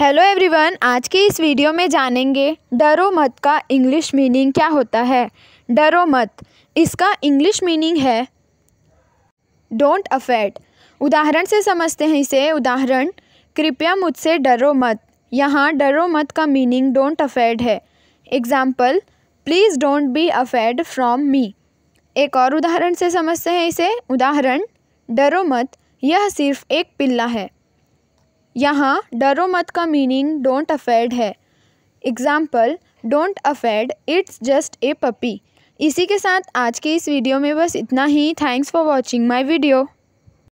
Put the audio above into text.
hello everyone आज की इस वीडियो में जानेंगे डरो मत का इंग्लिश मीनिंग क्या होता है डरो मत इसका इंग्लिश मीनिंग है डोंट अफेट उदाहरण से समझते हैं इसे उदाहरण कृपया मुझसे डरो मत यहाँ डरो मत का मीनिंग डोंट अफेड है example please don't be afraid from me एक और उदाहरण से समझते हैं इसे उदाहरण डरो मत यह सिर्फ एक पिल्ला है यहाँ डरो मत का मीनिंग डोंट अफेड है example don't afraid it's just a puppy इसी के साथ आज के इस वीडियो में बस इतना ही thanks for watching my video